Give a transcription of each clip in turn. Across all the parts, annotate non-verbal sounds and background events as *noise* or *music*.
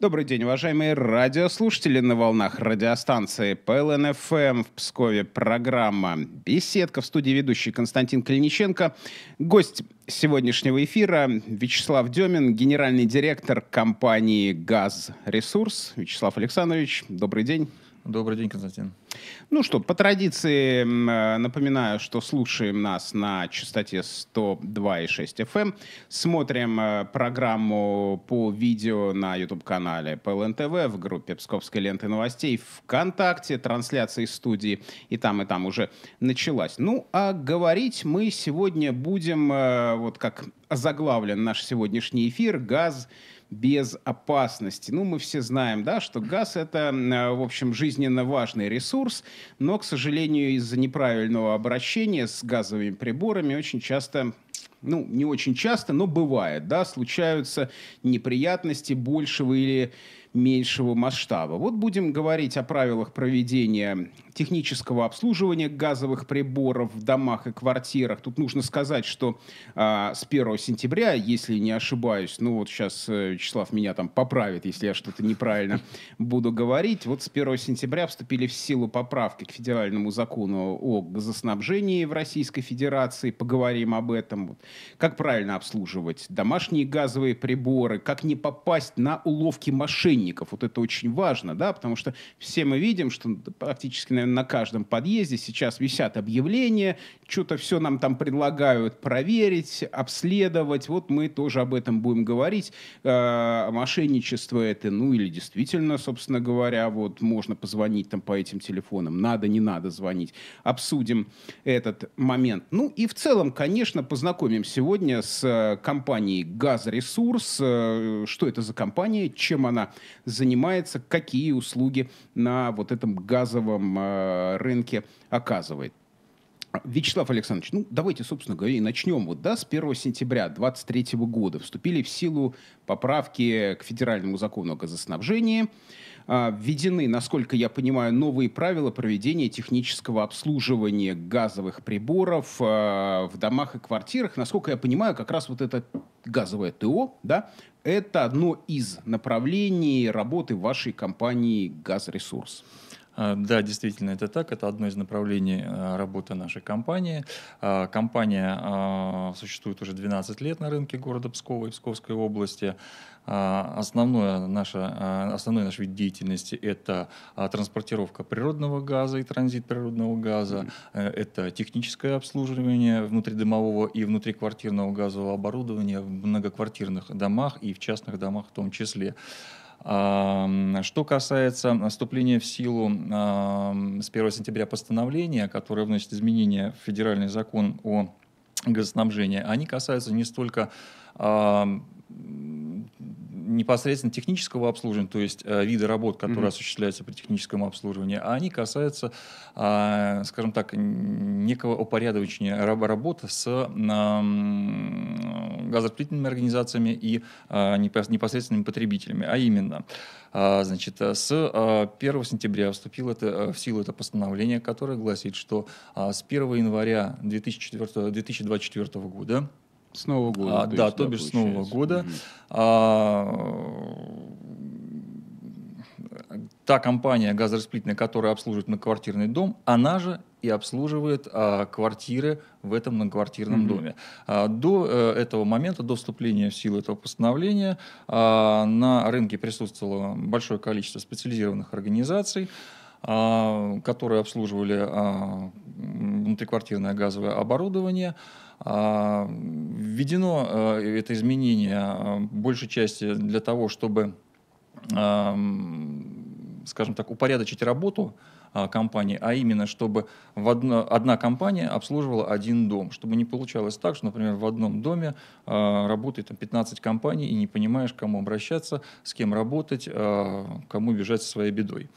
Добрый день, уважаемые радиослушатели на волнах радиостанции ПЛНФМ в Пскове. Программа «Беседка» в студии ведущий Константин Калиниченко. Гость сегодняшнего эфира Вячеслав Демин, генеральный директор компании «Газресурс». Вячеслав Александрович, добрый день. Добрый день, Константин. Ну что, по традиции э, напоминаю, что слушаем нас на частоте 102,6 FM, эм. смотрим э, программу по видео на YouTube-канале ПЛНТВ в группе Псковской ленты новостей ВКонтакте, трансляции студии и там, и там уже началась. Ну, а говорить мы сегодня будем, э, вот как заглавлен наш сегодняшний эфир, «Газ», без опасности. Ну, мы все знаем, да, что газ — это, э, в общем, жизненно важный ресурс, но, к сожалению, из-за неправильного обращения с газовыми приборами очень часто ну, не очень часто, но бывает, да, случаются неприятности большего или меньшего масштаба. Вот будем говорить о правилах проведения технического обслуживания газовых приборов в домах и квартирах. Тут нужно сказать, что а, с 1 сентября, если не ошибаюсь, ну вот сейчас э, Вячеслав меня там поправит, если я что-то неправильно *laughs* буду говорить, вот с 1 сентября вступили в силу поправки к федеральному закону о газоснабжении в Российской Федерации. Поговорим об этом. Как правильно обслуживать домашние газовые приборы, как не попасть на уловки мошенников мошенников. Вот это очень важно, да, потому что все мы видим, что практически, наверное, на каждом подъезде сейчас висят объявления, что-то все нам там предлагают проверить, обследовать. Вот мы тоже об этом будем говорить. Э, мошенничество это, ну или действительно, собственно говоря, вот можно позвонить там по этим телефонам, надо, не надо звонить. Обсудим этот момент. Ну и в целом, конечно, познакомим сегодня с э, компанией «Газресурс». Э, что это за компания, чем она занимается, какие услуги на вот этом газовом э, рынке оказывает. Вячеслав Александрович, ну давайте, собственно говоря, и начнем. Вот, да, с 1 сентября 2023 года вступили в силу поправки к федеральному закону о газоснабжении. А, введены, насколько я понимаю, новые правила проведения технического обслуживания газовых приборов а, в домах и квартирах. Насколько я понимаю, как раз вот это газовое ТО, да, это одно из направлений работы вашей компании «Газресурс». А, да, действительно, это так. Это одно из направлений а, работы нашей компании. А, компания существует уже 12 лет на рынке города Пскова и Псковской области. Основное наше, основной наш вид деятельности – это транспортировка природного газа и транзит природного газа. Э, это техническое обслуживание внутридомового и внутриквартирного газового оборудования в многоквартирных домах и в частных домах в том числе. Что касается вступления в силу с 1 сентября постановления, которое вносит изменения в федеральный закон о газоснабжении, они касаются не столько непосредственно технического обслуживания, то есть э, виды работ, которые mm осуществляются при техническом обслуживании, а они касаются, э, скажем так, некого упорядочения раб- работы с э, газораспределительными организациями и э, непосредственными потребителями. А именно, э, значит, с э, 1 сентября вступило это, в силу это постановление, которое гласит, что э, с 1 января 2004, 2024 года с Нового года. А, то да, есть, то да, бишь получается. с Нового года. Угу. А, та компания газорасплитная, которая обслуживает многоквартирный дом, она же и обслуживает а, квартиры в этом многоквартирном mm-hmm. доме. А, до э, этого момента, до вступления в силу этого постановления, а, на рынке присутствовало большое количество специализированных организаций, а, которые обслуживали а, внутриквартирное газовое оборудование. А, а, введено э, это изменение э, большей части для того, чтобы, а, скажем так, упорядочить работу а, компании, а именно, чтобы в одно, одна компания обслуживала один дом, чтобы не получалось так, что, например, в одном доме э, работает там, 15 компаний и не понимаешь, к кому обращаться, с кем работать, э, кому бежать со своей бедой.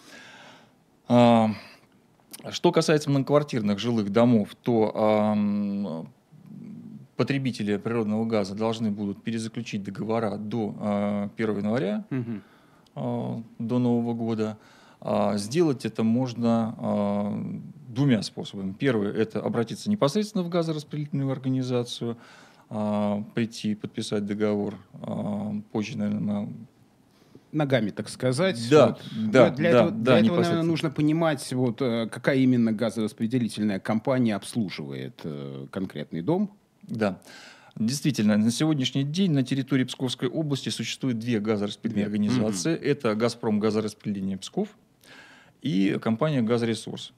Э, что касается многоквартирных жилых домов, то э, потребители природного газа должны будут перезаключить договора до 1 а, января, угу. до Нового года. А сделать это можно двумя способами. Первый – это обратиться непосредственно в газораспределительную организацию, прийти подписать договор. Позже, наверное, мы ногами, так сказать. Да, вот. да, ну, для да, этого, да, для этого наверное, нужно понимать, вот, э, какая именно газораспределительная компания обслуживает э, конкретный дом. Да. Действительно, на сегодняшний день на территории Псковской области существует две газораспределительные организации. Mm-hmm. Это «Газпром» газораспределение Псков и компания «Газресурс».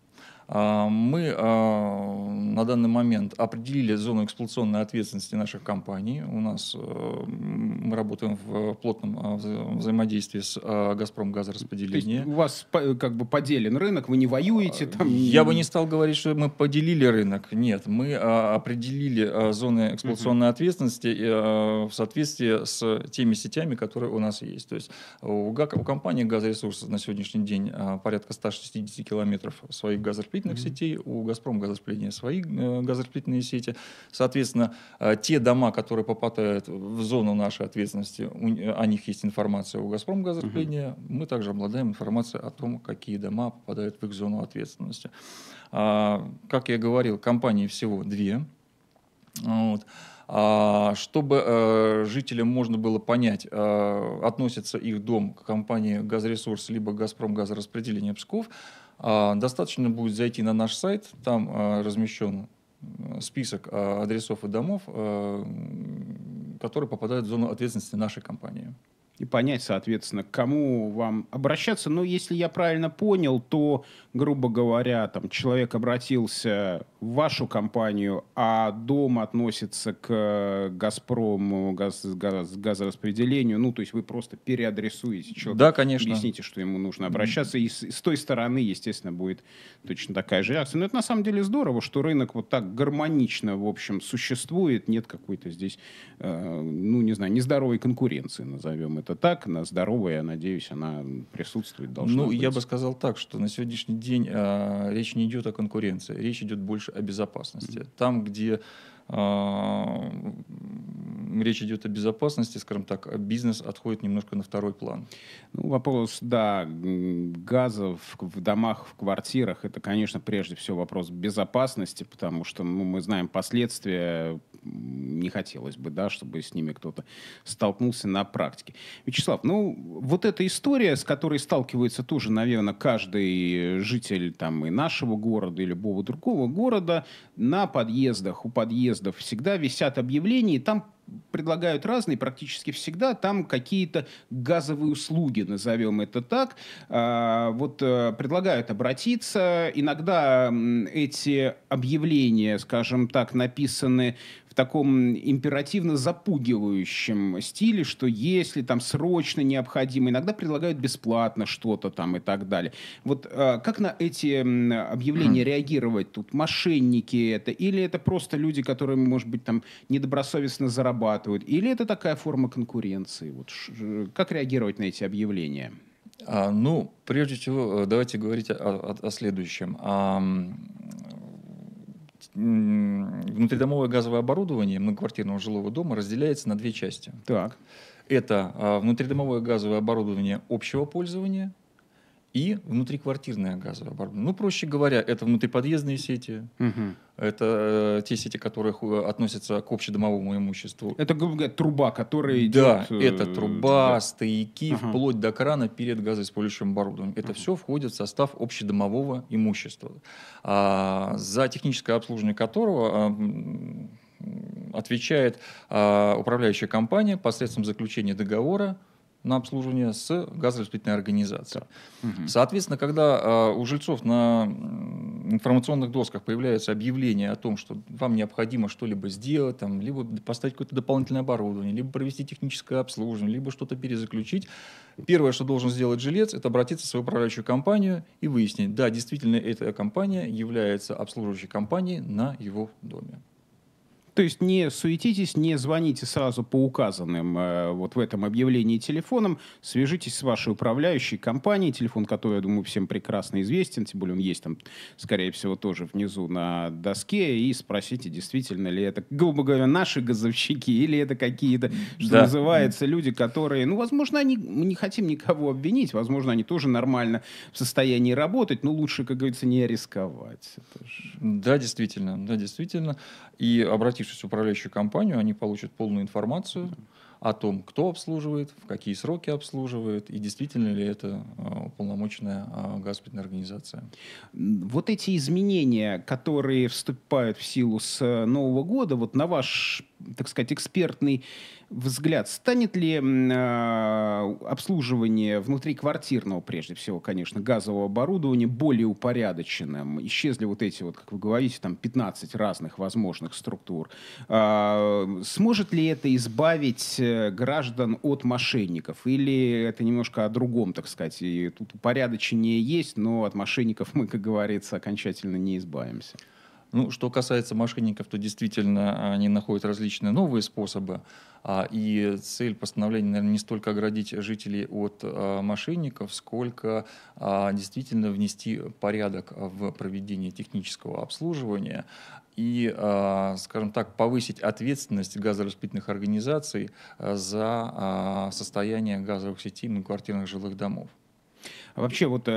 А, мы а, на данный момент определили зону эксплуатационной ответственности наших компаний. У нас э, мы работаем в плотном а, взаимодействии с «Газпром» газораспределением у вас как бы поделен рынок, вы не воюете там? Я бы не стал говорить, что мы поделили рынок. Нет, мы определили зоны эксплуатационной угу. ответственности в соответствии с теми сетями, которые у нас есть. То есть у, компании «Газоресурс» на сегодняшний день порядка 160 километров своих газорпределений газораспределительных mm-hmm. сетей, у «Газпром» газораспределения свои э, газораспределительные сети. Соответственно, э, те дома, которые попадают в зону нашей ответственности, у, о них есть информация у «Газпром» газораспределения. Mm-hmm. Мы также обладаем информацией о том, какие дома попадают в их зону ответственности. А, как я говорил, компаний всего две. Вот. А, чтобы э, жителям можно было понять, относится их дом к компании «Газресурс» либо «Газпром» газораспределение Псков, а, достаточно будет зайти на наш сайт, там а, размещен э, список а, адресов и домов, которые попадают в зону ответственности нашей компании. И понять, соответственно, к кому вам обращаться. Но если я правильно понял, то, грубо говоря, там человек обратился вашу компанию, а дом относится к э, Газпрому, газ, газ, газораспределению, ну, то есть вы просто переадресуете человека. Да, конечно. Объясните, что ему нужно обращаться, и с, с той стороны, естественно, будет точно такая же реакция. Но это на самом деле здорово, что рынок вот так гармонично, в общем, существует, нет какой-то здесь, э, ну, не знаю, нездоровой конкуренции, назовем это так, На здоровая, я надеюсь, она присутствует, должна Ну, быть. я бы сказал так, что на сегодняшний день э, речь не идет о конкуренции, речь идет больше безопасности. Там, где а, речь идет о безопасности, скажем так, а бизнес отходит немножко на второй план. Ну, вопрос, да, газов в, в домах, в квартирах, это, конечно, прежде всего вопрос безопасности, потому что ну, мы знаем последствия, не хотелось бы, да, чтобы с ними кто-то столкнулся на практике. Вячеслав, ну, вот эта история, с которой сталкивается тоже, наверное, каждый житель там и нашего города, и любого другого города, на подъездах, у подъезда съездов всегда висят объявления, и там предлагают разные, практически всегда там какие-то газовые услуги, назовем это так. А, вот э, предлагают обратиться. Иногда эти объявления, скажем так, написаны в таком императивно запугивающем стиле, что если там срочно необходимо, иногда предлагают бесплатно что-то там и так далее. Вот э, как на эти объявления mm. реагировать? Тут мошенники это или это просто люди, которые, может быть, там недобросовестно зарабатывают, или это такая форма конкуренции? Вот как реагировать на эти объявления? А, ну, прежде всего, э, давайте говорить о, о, о следующем. А, внутридомовое газовое оборудование многоквартирного жилого дома разделяется на две части. Так. Это а, внутридомовое газовое оборудование общего пользования и внутриквартирное газовое оборудование. Ну, проще говоря, это внутриподъездные сети, угу. Это э, те сети, которые э, относятся к общедомовому имуществу. Это, грубо говоря, труба, которая идет... Да, это э, труба, да. стояки, ага. вплоть до крана перед газоиспользующим оборудованием. Это ага. все входит в состав общедомового имущества, а, за техническое обслуживание которого... А, отвечает а, управляющая компания посредством заключения договора на обслуживание с газораспределительной организацией. Угу. Соответственно, когда а, у жильцов на информационных досках появляется объявление о том, что вам необходимо что-либо сделать, там, либо поставить какое-то дополнительное оборудование, либо провести техническое обслуживание, либо что-то перезаключить, первое, что должен сделать жилец, это обратиться в свою управляющую компанию и выяснить, да, действительно эта компания является обслуживающей компанией на его доме. То есть не суетитесь, не звоните сразу по указанным э, вот в этом объявлении телефонам. Свяжитесь с вашей управляющей компанией, телефон которой, я думаю, всем прекрасно известен, тем более он есть там, скорее всего, тоже внизу на доске, и спросите, действительно ли это, грубо говоря, наши газовщики или это какие-то, что да. называется, люди, которые, ну, возможно, они, мы не хотим никого обвинить, возможно, они тоже нормально в состоянии работать, но лучше, как говорится, не рисковать. Же... Да, действительно, да, действительно. И обратившись подпишись в управляющую компанию, они получат полную информацию о том, кто обслуживает, в какие сроки обслуживает и действительно ли это э, уполномоченная э, госпитальная организация. Вот эти изменения, которые вступают в силу с э, Нового года, вот на ваш так сказать, экспертный взгляд. Станет ли э, обслуживание внутриквартирного, прежде всего, конечно, газового оборудования более упорядоченным? Исчезли вот эти, вот, как вы говорите, там 15 разных возможных структур. Э, сможет ли это избавить э, граждан от мошенников? Или это немножко о другом, так сказать? И тут упорядочение есть, но от мошенников мы, как говорится, окончательно не избавимся. Ну, что касается мошенников, то действительно а, они находят различные новые способы. А, и цель постановления, наверное, не столько оградить жителей от а, мошенников, сколько действительно внести порядок в проведение технического обслуживания и, скажем так, повысить ответственность газораспределительных организаций за состояние газовых сетей квартирных жилых домов. А вообще вот как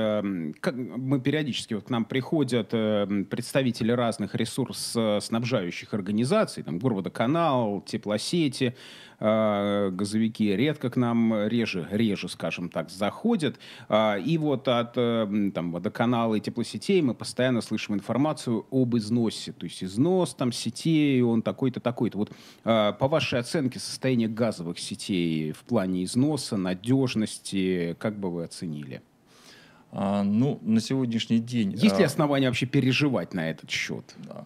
эм, мы периодически вот к нам приходят эм, представители разных ресурс-снабжающих э, организаций, там Горводоканал, теплосети, э, газовики редко к нам, реже, реже, скажем так, заходят. А, и вот от эм, там, водоканала и теплосетей мы постоянно слышим информацию об износе. То есть износ там сетей, он такой-то, такой-то. Вот э, по вашей оценке состояние газовых сетей в плане износа, надежности, как бы вы оценили? А, ну, на сегодняшний день... Есть а, ли основания вообще переживать на этот счет? Да.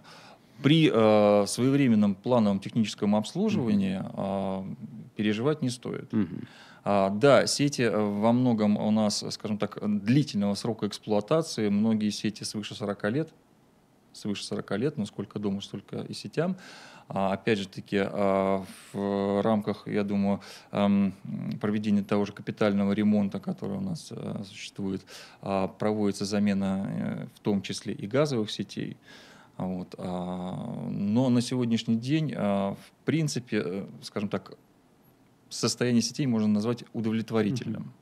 При э, своевременном плановом техническом обслуживании mm-hmm. переживать не стоит. mm А, да, сети э, во многом у нас, скажем так, длительного срока эксплуатации. Многие сети свыше 40 лет, свыше 40 лет, но ну, сколько дома, столько и сетям. А опять же таки, а, в рамках, я думаю, эм, проведения того же капитального ремонта, который у нас э, существует, а, проводится замена э, в том числе и газовых сетей. Вот. Но на сегодняшний день, в принципе, э, скажем так, состояние сетей можно назвать удовлетворительным.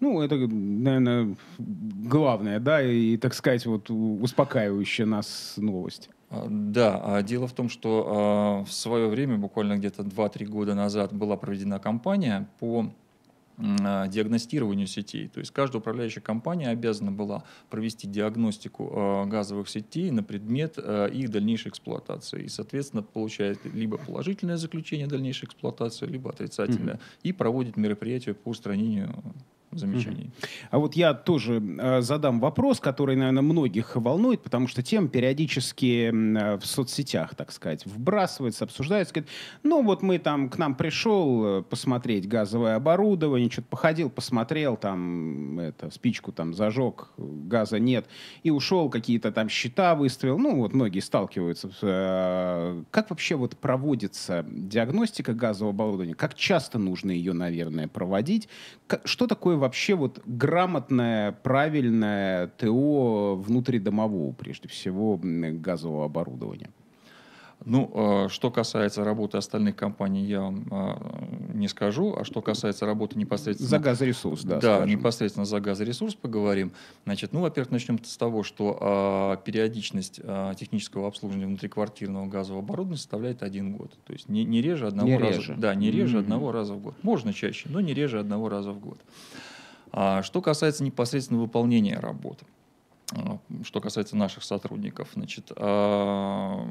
Ну, это, наверное, главное, да, и, так сказать, вот успокаивающая нас новость. А, да, а дело в том, что а, в свое время, буквально где-то 2-3 года назад, была проведена кампания по диагностированию сетей. То есть каждая управляющая компания обязана была провести диагностику газовых сетей на предмет их дальнейшей эксплуатации. И, соответственно, получает либо положительное заключение дальнейшей эксплуатации, либо отрицательное. Mm-hmm. И проводит мероприятия по устранению замечаний. Mm-hmm. А вот я тоже э, задам вопрос, который, наверное, многих волнует, потому что тем периодически э, в соцсетях, так сказать, вбрасывается, обсуждается. Говорит, ну вот мы там, к нам пришел э, посмотреть газовое оборудование, что-то походил, посмотрел, там, это, спичку там зажег, газа нет, и ушел, какие-то там счета выставил. Ну вот многие сталкиваются. Э, как вообще вот проводится диагностика газового оборудования? Как часто нужно ее, наверное, проводить? Как, что такое вообще вот грамотное, правильное ТО внутри домового, прежде всего, газового оборудования? Ну, а, что касается работы остальных компаний, я вам а, не скажу. А что касается работы непосредственно... За газоресурс, да. Да, скажем. непосредственно за газоресурс поговорим. Значит, ну, во-первых, начнем с того, что а, периодичность технического обслуживания внутриквартирного газового оборудования составляет один год. То есть не, не реже одного не раза. Реже. Да, не реже mm-hmm. одного раза в год. Можно чаще, но не реже одного раза в год. А что касается непосредственно выполнения работы, что касается наших сотрудников, значит, а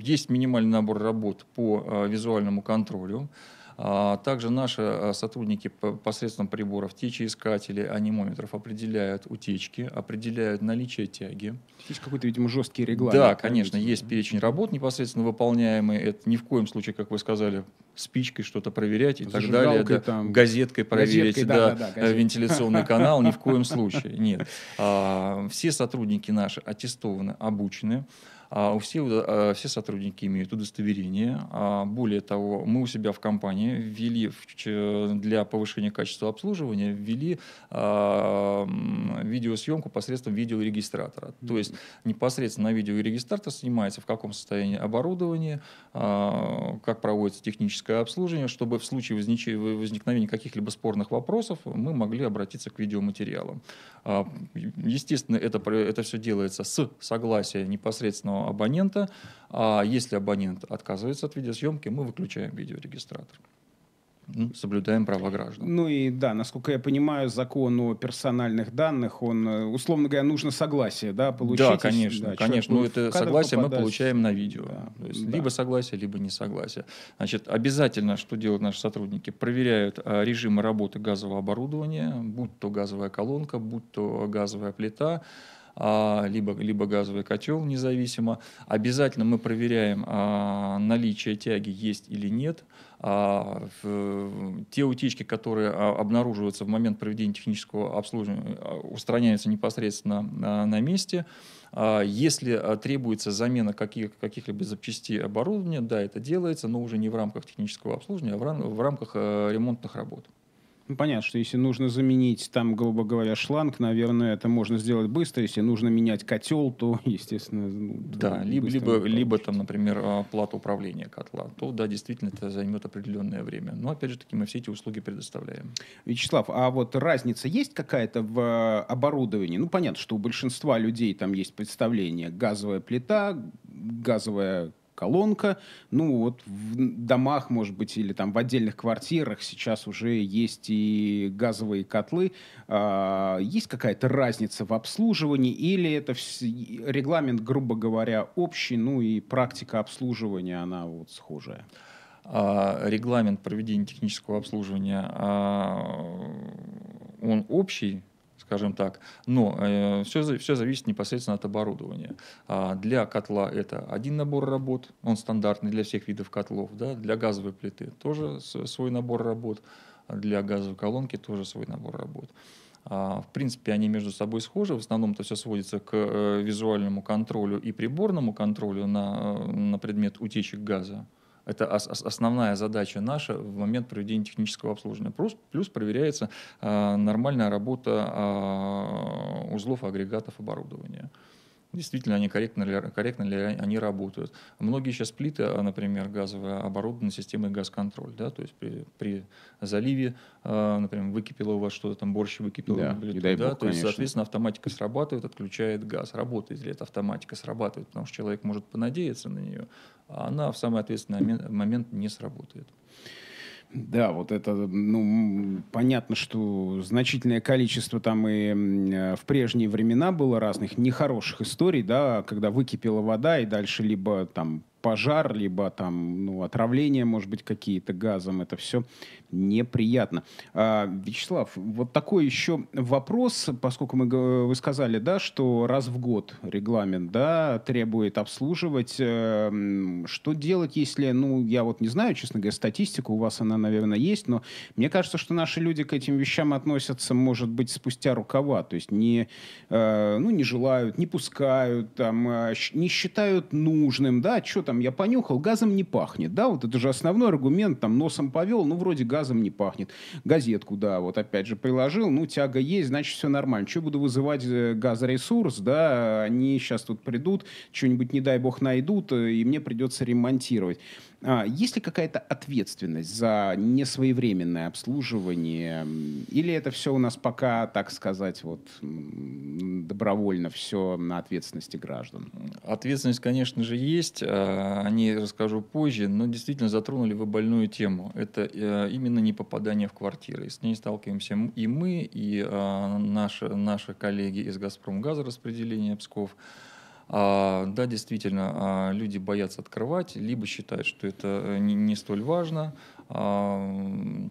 есть минимальный набор работ по э, визуальному контролю. А, также наши э, сотрудники посредством приборов течеискателей, анимометров определяют утечки, определяют наличие тяги. Есть какой-то, видимо, жесткий регламент. Да, конечно, есть перечень работ непосредственно выполняемые. Это ни в коем случае, как вы сказали, спичкой что-то проверять и так далее, да, там. газеткой проверить, газеткой, да, да, да, газет. вентиляционный канал, ни в *laughs* коем случае, нет. А, все сотрудники наши аттестованы, обучены, а, у все, а, все сотрудники имеют удостоверение. более того, мы у себя в компании ввели для повышения качества обслуживания ввели видеосъемку посредством видеорегистратора. Mm-hmm. То есть непосредственно на видеорегистратор снимается в каком состоянии оборудование, как проводится техническое техническое обслуживание, чтобы в случае возникновения каких-либо спорных вопросов мы могли обратиться к видеоматериалам. А, естественно, это, это все делается с согласия непосредственного абонента. А если абонент отказывается от видеосъемки, мы выключаем видеорегистратор. Ну, соблюдаем права граждан. Ну и да, насколько я понимаю, закон о персональных данных, он, э, условно говоря, нужно согласие, да, получить. Да, конечно, да, конечно. Ну это согласие попадать. мы получаем на видео. Да. То есть, да. Либо согласие, либо несогласие. Значит, обязательно, что делают наши сотрудники, проверяют э, режимы работы газового оборудования, будь то газовая колонка, будь то газовая плита, а, либо, либо газовый котел, независимо. Обязательно мы проверяем а, наличие тяги, есть или нет. А, те утечки, которые обнаруживаются в момент проведения технического обслуживания, устраняются непосредственно на месте. Если требуется замена каких, каких-либо запчастей оборудования, да, это делается, но уже не в рамках технического обслуживания, а в рамках э, ремонтных работ. Ну, понятно, что если нужно заменить там, грубо говоря, шланг, наверное, это можно сделать быстро. Если нужно менять котел, то, *laughs* естественно... Ну, да, либо, либо, либо там, например, а, плата управления котла, то, да, действительно, это займет определенное время. Но, опять же таки, мы все эти услуги предоставляем. Вячеслав, а вот разница есть какая-то в э, оборудовании? Ну, понятно, что у большинства людей там есть представление газовая плита, газовая колонка. Ну, вот в домах, может быть, или там в отдельных квартирах сейчас уже есть и газовые котлы. А, есть какая-то разница в обслуживании или это вс- регламент, грубо говоря, общий, ну и практика обслуживания, она вот схожая? А, регламент проведения технического обслуживания, а, он общий, скажем так. Но э, все, все зависит непосредственно от оборудования. А для котла это один набор работ, он стандартный для всех видов котлов. Да? Для газовой плиты тоже свой набор работ, а для газовой колонки тоже свой набор работ. А, в принципе, они между собой схожи. В основном это все сводится к э, визуальному контролю и приборному контролю на, э, на предмет утечек газа. Это основная задача наша в момент проведения технического обслуживания. Плюс, плюс проверяется а, нормальная работа а, узлов, агрегатов, оборудования действительно они корректно ли, корректно ли они работают. Многие сейчас плиты, а, например, газовые, оборудованы системой газ контроль, да, то есть при, при заливе, а, например, выкипело у вас что-то там, борщ выкипело да, на плиту, да, бог, то есть, соответственно, автоматика срабатывает, отключает газ. Работает ли эта автоматика, срабатывает, потому что человек может понадеяться на нее, а она в самый ответственный момент не сработает. Да, вот это, ну, понятно, что значительное количество там и э, в прежние времена было разных нехороших историй, да, когда выкипела вода и дальше либо там пожар, либо там, ну, отравления, может быть, какие-то газом, это все неприятно. А, Вячеслав, вот такой еще вопрос, поскольку мы вы сказали, да, что раз в год регламент, да, требует обслуживать. Эм, что делать, если, ну, я вот не знаю, честно говоря, статистику у вас она, наверное, есть, но мне кажется, что наши люди к этим вещам относятся, может быть, спустя рукава, то есть не, э, ну, не желают, не пускают, там, а, не считают нужным, да, что там, я понюхал, газом не пахнет, да, вот это же основной аргумент, там, носом повел, ну, вроде газ газом не пахнет. Газетку, да, вот опять же приложил, ну, тяга есть, значит, все нормально. Что буду вызывать э, газоресурс, да, они сейчас тут придут, что-нибудь, не дай бог, найдут, э, и мне придется ремонтировать. А, есть ли какая-то ответственность за несвоевременное обслуживание? Или это все у нас пока, так сказать, вот добровольно все на ответственности граждан? Ответственность, конечно же, есть. А, о ней расскажу позже. Но действительно затронули вы больную тему. Это э, именно не попадание в квартиры. С ней сталкиваемся и мы, и а, наши, наши коллеги из «Газпромгаза» распределения Псков. А, да, действительно, а, люди боятся открывать, либо считают, что это э, не, не столь важно. А,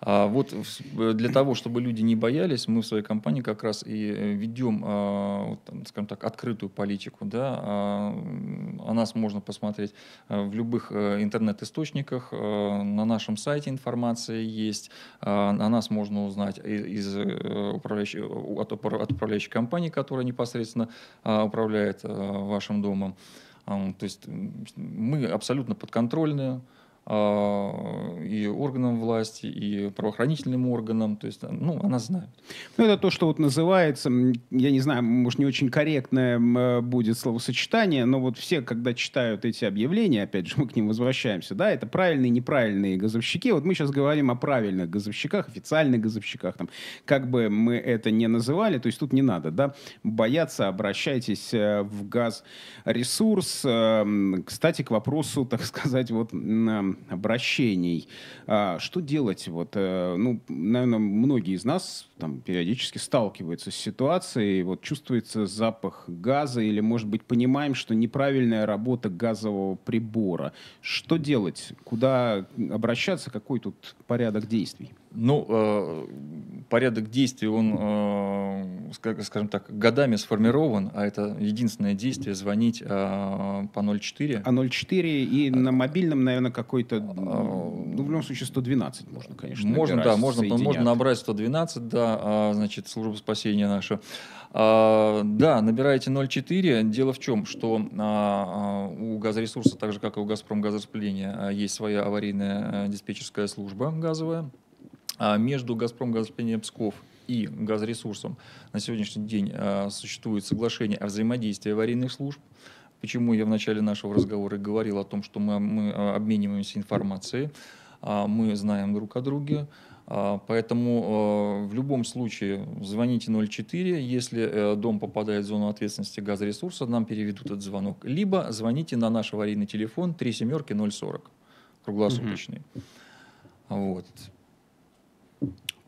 А вот э, для того, чтобы люди не боялись, мы в своей компании как раз и э, ведем, а, скажем так, открытую политику. Да? А, о нас можно посмотреть э, в любых интернет-источниках, на нашем сайте информация есть, о а, нас можно узнать из управляющей, от управляющей компании, которая непосредственно управляет вашим домом. То есть мы абсолютно подконтрольные, а, и органам власти, и правоохранительным органам. То есть, ну, она знает. Ну, это то, что вот называется, я не знаю, может, не очень корректное э, будет словосочетание, но вот все, когда читают эти объявления, опять же, мы к ним возвращаемся, да, это правильные и неправильные газовщики. Вот мы сейчас говорим о правильных газовщиках, официальных газовщиках, там, как бы мы это не называли, то есть тут не надо, да, бояться, обращайтесь э, в газ ресурс. Э, кстати, к вопросу, *laughs* так сказать, вот обращений. А что делать? Вот, э, ну, наверное, многие из нас там периодически сталкивается с ситуацией, вот чувствуется запах газа или, может быть, понимаем, что неправильная работа газового прибора. Что делать? Куда обращаться? Какой тут порядок действий? Ну, э, порядок действий, он, э, скажем так, годами сформирован, а это единственное действие звонить э, по 04. А 04 и э, на мобильном, наверное, какой-то, э, ну, в любом случае, 112 можно, конечно. Можно, да, можно, можно набрать 112, да, а, значит, служба спасения наша. А, да, набираете 0,4. Дело в чем, что а, у газоресурса, так же как и у «Газпром» газораспределения, есть своя аварийная диспетчерская служба газовая. Между «Газпром» газораспределением Псков и газоресурсом на сегодняшний день существует соглашение о взаимодействии аварийных служб. Почему я в начале нашего разговора говорил о том, что мы, мы обмениваемся информацией, мы знаем друг о друге, а, поэтому а, в любом случае звоните 04, если э, дом попадает в зону ответственности газоресурса, нам переведут этот звонок. Либо звоните на наш аварийный телефон 3 семерки 040, круглосуточный. Угу. Вот.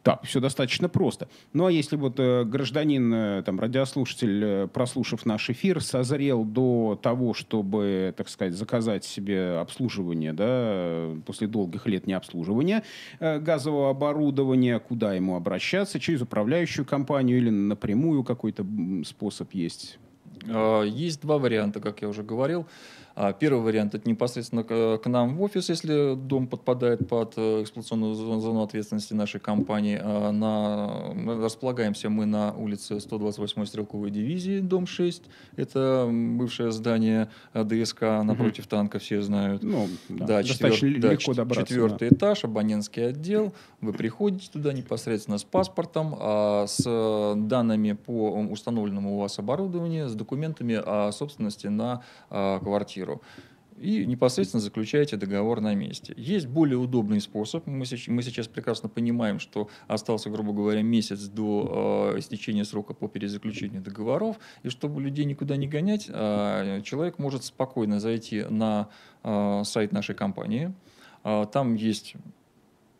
Так, все достаточно просто. Ну а если вот э, гражданин, э, там, радиослушатель, э, прослушав наш эфир, созрел до того, чтобы, так сказать, заказать себе обслуживание, да, после долгих лет необслуживания э, газового оборудования, куда ему обращаться, через управляющую компанию или напрямую какой-то способ есть? А, есть два варианта, как я уже говорил. А первый вариант – это непосредственно э, к нам в офис, если дом подпадает под э, эксплуатационную зону ответственности нашей компании. А на, располагаемся мы на улице 128 стрелковой дивизии, дом 6. Это бывшее здание ДСК напротив угу. танка, все знают. Ну, да, да, достаточно да, легко добраться. Четвертый да. этаж, абонентский отдел. Вы приходите туда непосредственно с паспортом, а с данными по установленному у вас оборудованию, с документами о собственности на а, квартиру квартиру и непосредственно заключаете договор на месте. Есть более удобный способ. Мы, мы сейчас прекрасно понимаем, что остался, грубо говоря, месяц до э, истечения срока по перезаключению договоров. И чтобы людей никуда не гонять, э, человек может спокойно зайти на э, сайт нашей компании. Э, там есть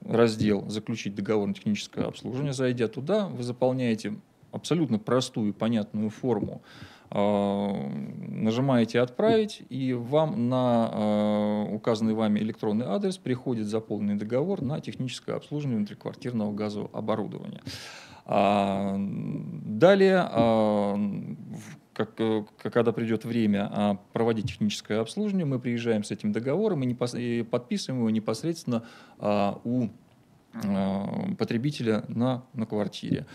раздел «Заключить договор на техническое обслуживание». Зайдя туда, вы заполняете абсолютно простую и понятную форму а, нажимаете «Отправить», и вам на а, указанный вами электронный адрес приходит заполненный договор на техническое обслуживание внутриквартирного газового оборудования. А, далее, как, э, когда придет время проводить техническое обслуживание, мы приезжаем с этим договором и, и подписываем его непосредственно у потребителя на, на квартире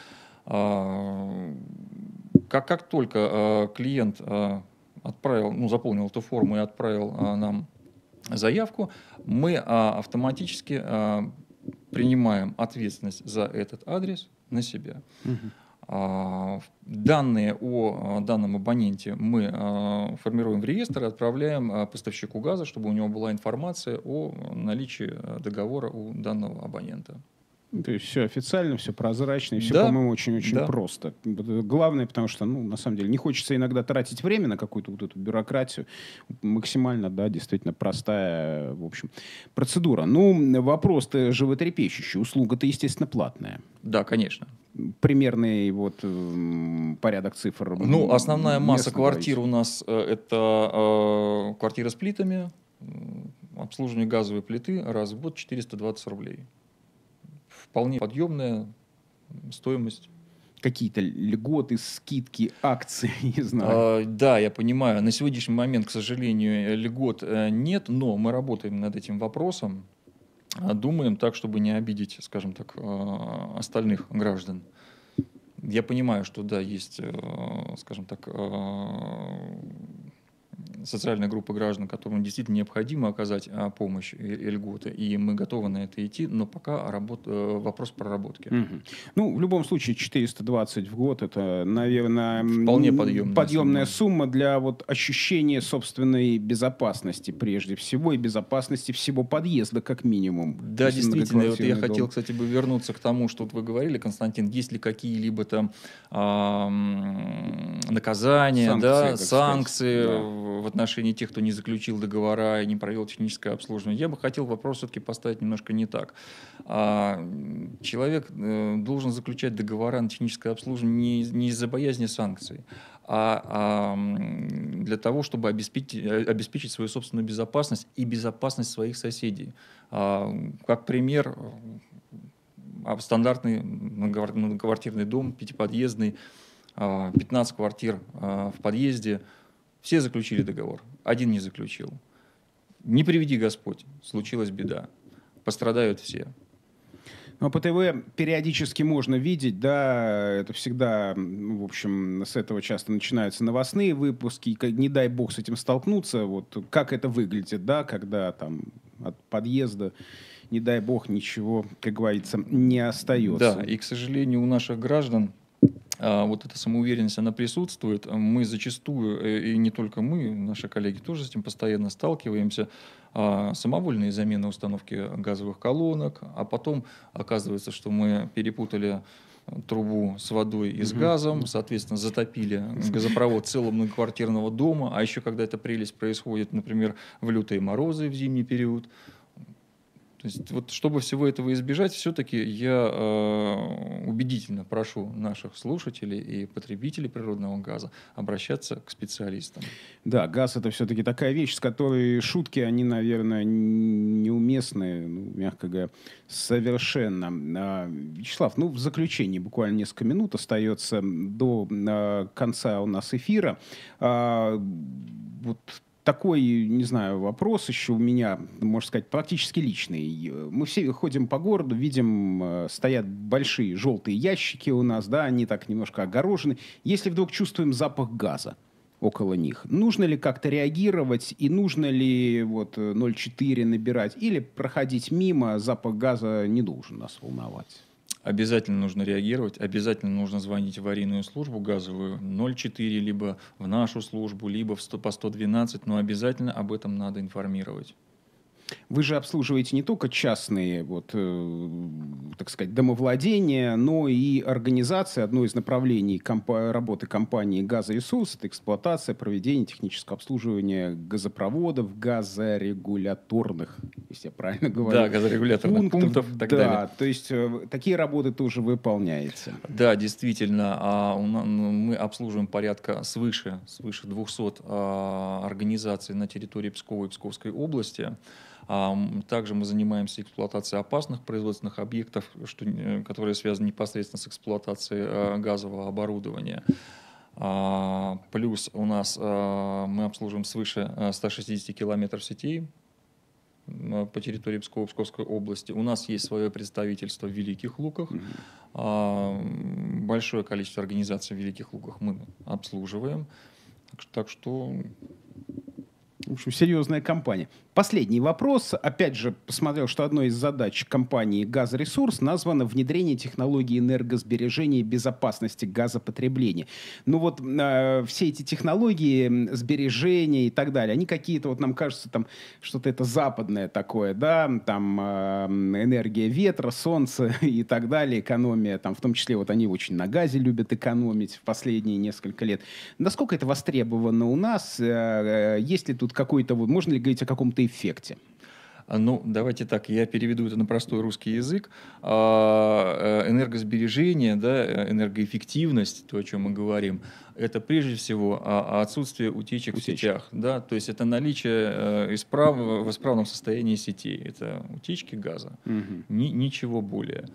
как, как только э, клиент э, отправил, ну, заполнил эту форму и отправил э, нам заявку, мы автоматически принимаем ответственность за этот адрес на себя. Угу. Данные о данном абоненте мы формируем в реестр и отправляем поставщику газа, чтобы у него была информация о наличии договора у данного абонента. То есть все официально, все прозрачно, и все, да. по-моему, очень-очень да. просто. Главное, потому что, ну, на самом деле, не хочется иногда тратить время на какую-то вот эту бюрократию. Максимально, да, действительно простая, в общем, процедура. Ну, вопрос-то животрепещущий. Услуга-то, естественно, платная. Да, конечно. Примерный вот э, порядок цифр. Ну, основная масса квартир у нас э, это э, квартира с плитами, обслуживание газовой плиты раз в год 420 рублей вполне подъемная стоимость какие-то льготы, скидки, акции, *laughs* не знаю. А, да, я понимаю. На сегодняшний момент, к сожалению, льгот э, нет, но мы работаем над этим вопросом, а, думаем так, чтобы не обидеть, скажем так, э, остальных граждан. Я понимаю, что да, есть, э, скажем так, социальная группа граждан, которым действительно необходимо оказать а, помощь и льготы, и мы готовы на это идти, но пока работ... Э, вопрос проработки. Угу. Ну, в любом случае, 420 в год это, наверное, вполне подъемная, подъемная сумма. сумма для вот ощущения собственной безопасности прежде всего и безопасности всего подъезда как минимум. Да, действительно. Вот я дом. хотел, кстати, бы вернуться к тому, что вот вы говорили, Константин, есть ли какие-либо там э, наказания, санкции, да, санкции да. в отношении тех, кто не заключил договора и не провел техническое обслуживание. Я бы хотел вопрос все-таки поставить немножко не так. А, человек э, должен заключать договора на техническое обслуживание не из-за боязни санкций, а, а для того, чтобы обеспечить, э, обеспечить свою собственную безопасность и безопасность своих соседей. А, как пример, э, а, стандартный многоквартирный дом, пятиподъездный, 15 а, квартир в подъезде – все заключили договор, один не заключил. Не приведи Господь, случилась беда. Пострадают все. Но ну, а по ТВ периодически можно видеть, да, это всегда, в общем, с этого часто начинаются новостные выпуски, не дай бог с этим столкнуться, вот как это выглядит, да, когда там от подъезда, не дай бог, ничего, как говорится, не остается. Да, и, к сожалению, у наших граждан а, вот эта самоуверенность, она присутствует. Мы зачастую, э, и не только мы, наши коллеги тоже с этим постоянно сталкиваемся, а, самовольные замены установки газовых колонок, а потом оказывается, что мы перепутали э, трубу с водой и с газом, соответственно, затопили газопровод целого многоквартирного дома, а еще когда эта прелесть происходит, например, в лютые морозы, в зимний период, то есть вот чтобы всего этого избежать, все-таки я э, убедительно прошу наших слушателей и потребителей природного газа обращаться к специалистам. Да, газ это все-таки такая вещь, с которой шутки, они, наверное, неуместны, ну, мягко говоря, совершенно. А, Вячеслав, ну в заключении буквально несколько минут остается до э, конца у нас эфира. А, вот такой, не знаю, вопрос еще у меня, можно сказать, практически личный. Мы все ходим по городу, видим, э, стоят большие желтые ящики у нас, да, они так немножко огорожены. Если вдруг чувствуем запах газа, около них. Нужно ли как-то реагировать и нужно ли вот 0,4 э, набирать или проходить мимо, запах газа не должен нас волновать? Обязательно нужно реагировать, обязательно нужно звонить в аварийную службу газовую 04, либо в нашу службу, либо в 100, по 112, но обязательно об этом надо информировать. Вы же обслуживаете не только частные, вот, э, так сказать, домовладения, но и организации. Одно из направлений компа- работы компании «Газоресурс» — это эксплуатация, проведение технического обслуживания газопроводов, газорегуляторных если я правильно говорю. Да, газорегуляторных пунктов, пунктов и так да, далее. То есть э, такие работы тоже выполняются. Да, действительно. А ну, мы обслуживаем порядка свыше, свыше 200 а, организаций на территории Пскова и Псковской области. А, также мы занимаемся эксплуатацией опасных производственных объектов, что, которые связаны непосредственно с эксплуатацией а, газового оборудования. Плюс у нас мы обслуживаем свыше 160 э, километров сетей по территории Пскова, Псковской области. У нас есть свое представительство в Великих Луках. Mm-hmm. Большое количество организаций в Великих Луках мы обслуживаем. Так что в общем, серьезная компания. Последний вопрос. Опять же, посмотрел, что одной из задач компании «Газресурс» названо внедрение технологии энергосбережения и безопасности газопотребления. Ну вот э, все эти технологии сбережения и так далее, они какие-то, вот нам кажется, там что-то это западное такое, да, там э, энергия ветра, солнца *laughs* и так далее, экономия, там в том числе вот они очень на газе любят экономить в последние несколько лет. Насколько это востребовано у нас? Э, э, есть ли тут какой-то, вот, можно ли говорить о каком-то эффекте? А, ну, давайте так, я переведу это на простой русский язык. А, э, энергосбережение, да, э, энергоэффективность, то, о чем мы говорим, это прежде всего а, отсутствие утечек, утечек. в сетях. Да? То есть это наличие э, исправ... в исправном состоянии сетей. Это утечки газа, угу. Ни- ничего более.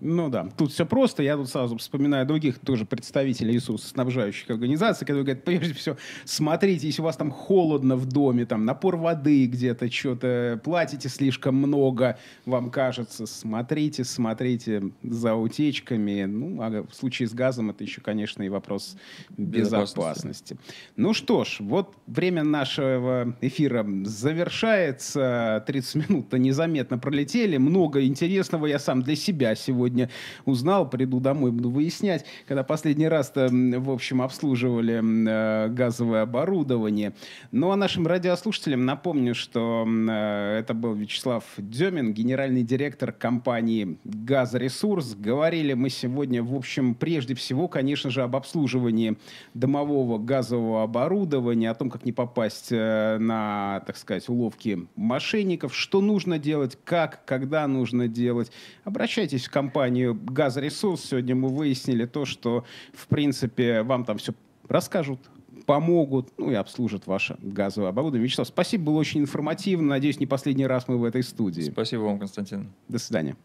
Ну да, тут все просто. Я тут сразу вспоминаю других тоже представителей Иисуса, снабжающих организаций, которые говорят, прежде всего, смотрите, если у вас там холодно в доме, там напор воды где-то, что-то платите слишком много, вам кажется, смотрите, смотрите за утечками. Ну, а в случае с газом это еще, конечно, и вопрос безопасности. безопасности. Ну что ж, вот время нашего эфира завершается. 30 минут-то незаметно пролетели. Много интересного я сам для себя сегодня сегодня узнал, приду домой, буду выяснять. Когда последний раз-то, в общем, обслуживали э, газовое оборудование. Ну, а нашим радиослушателям напомню, что э, это был Вячеслав Демин, генеральный директор компании «Газресурс». Говорили мы сегодня, в общем, прежде всего, конечно же, об обслуживании домового газового оборудования, о том, как не попасть э, на, так сказать, уловки мошенников, что нужно делать, как, когда нужно делать. Обращайтесь в компанию компанию «Газресурс». Сегодня мы выяснили то, что, в принципе, вам там все расскажут, помогут, ну и обслужат ваше газовое оборудование. Вячеслав, спасибо, было очень информативно. Надеюсь, не последний раз мы в этой студии. Спасибо вам, Константин. До свидания.